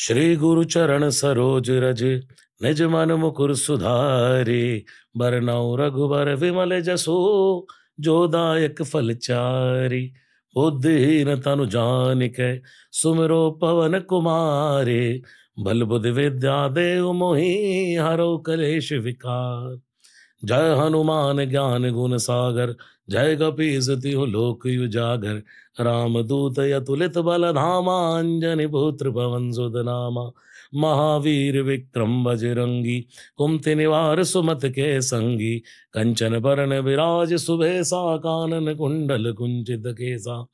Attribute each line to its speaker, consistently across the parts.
Speaker 1: श्री गुरु चरण सरोज रज निज मन मुकुर सुधारे बरनौ रघुबर विमल जसो जो दायक फल चारी बुद्धिहीन तनु के सुमरो पवन कुमारे बल बुद्ध विद्या देव मोहि हरो कलेश विकार जय हनुमान ज्ञान गुण सागर जय कपी सति हो लोक युजागर राम दूत यतुलित बल धामांजनि पुत्र भवन सुदनामा महावीर विक्रम बजरंगी कुमति निवार सुमत के संगी कंचन बरन विराज सा कानन कुंडल कुंचित केसा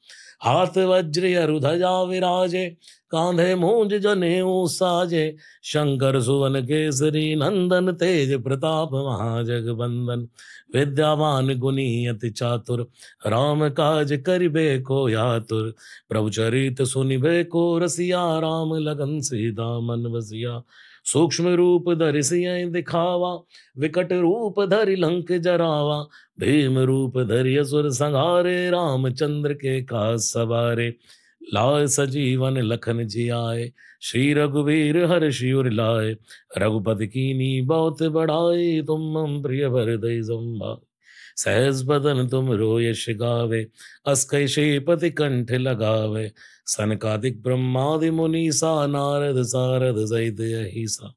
Speaker 1: हाथ वज्र अरुध्वजा विराजे कांधे मूंज जनेऊ साजे शंकर सुवन केसरी नंदन तेज प्रताप महाजग बंदन विद्यावान गुनी अति चातुर राम काज करिबे को यातुर प्रभु चरित सुनिबे को रसिया राम लगन सीधा मन वसिया सूक्ष्म रूप धरिसिय दिखावा विकट रूप धरि लंक जरावा भीम रूप धरि असुर संहारे राम चंद्र के का सवारे लाय सजीवन लखन जी आए श्री रघुवीर हर शिवर लाए रघुपति की नी बहुत बढ़ाए तुम प्रिय भर दई संभाए सहज बदन तुम रो यश गावे अस्कय कंठ लगावे सनकादिक ब्रह्मादि मुनि सा नारद सारद सहित अहिसा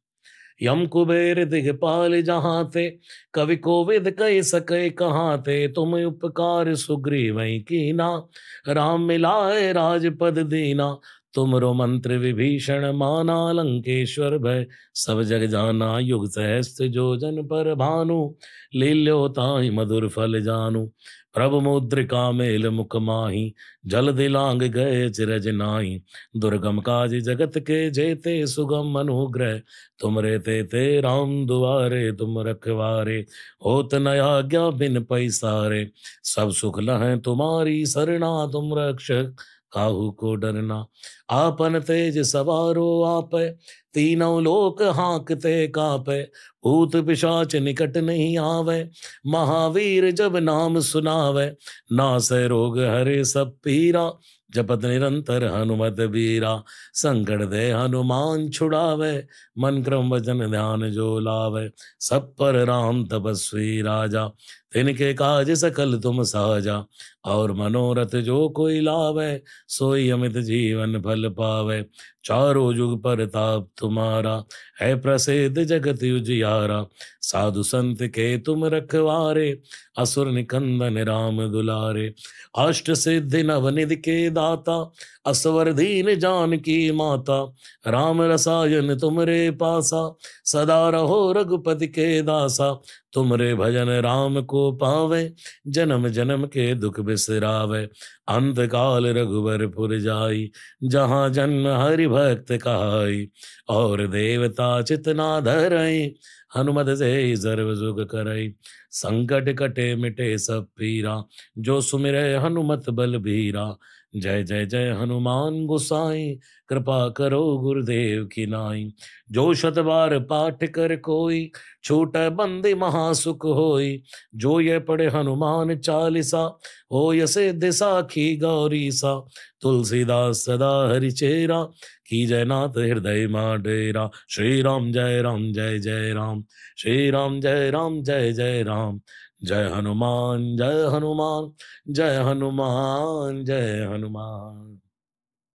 Speaker 1: यम कुबेर दिगपाल जहाँ थे कवि कोविद कह सके कहाँ थे तुम उपकार सुग्रीव की राम मिलाए राजपद दीना तुम रो मंत्र विभीषण माना लंकेश्वर भय सब जग जाना युग सहस्त्र जो जन पर भानु लील्यो ताई मधुर फल जानु प्रभु मुद्रिका मेल मुख माही जल दिलांग गए चिरज नाही दुर्गम काज जगत के जेते सुगम अनुग्रह तुम रे ते ते राम दुआरे तुम रखवारे होत नया ज्ञा बिन पैसारे सब सुख लहें तुम्हारी सरणा तुम रक्षक काहु को डरना आपन तेज सवारो आप तीनों लोक हाँकते कापे भूत पिशाच निकट नहीं आवे महावीर जब नाम सुनावे ना से रोग हरे सब पीरा जपत निरंतर हनुमत बीरा संकट दे हनुमान छुड़ावे मन क्रम वचन ध्यान जो लावे सब पर राम तपस्वी राजा तिनके काज सकल तुम सहजा और मनोरथ जो कोई लावे सोई अमित जीवन फल पावे चारो युग पर ताप तुम्हारा है प्रसिद्ध जगत युजियारा साधु संत के तुम रखवारे असुर निकंदन राम दुलारे अष्ट सिद्धि नवनिधि के दा दाता असवरधीन जान की माता राम रसायन तुमरे पासा सदा रहो रघुपति के दासा तुम रे भजन राम को पावे जन्म जन्म के दुख बिसरावे अंत काल रघुबर पुर जाई जहाँ जन्म हरि भक्त कहाई और देवता चितना धरई हनुमत से सर्व सुख करई संकट कटे मिटे सब पीरा जो सुमिर हनुमत बल भीरा जय जय जय हनुमान गुसाई कृपा करो गुरुदेव की नाई जो शतबार पाठ कर कोई छूट बंदी महा महा सुख हो जो ये पढ़े हनुमान चालीसा हो यसे दिशा खी गौरी सा तुलसीदास सदा हरिचेरा की जयनाथ हृदय मा डेरा श्री राम जय राम जय जय राम श्री राम जय राम जय जय राम जय हनुमान जय हनुमान जय हनुमान जय हनुमान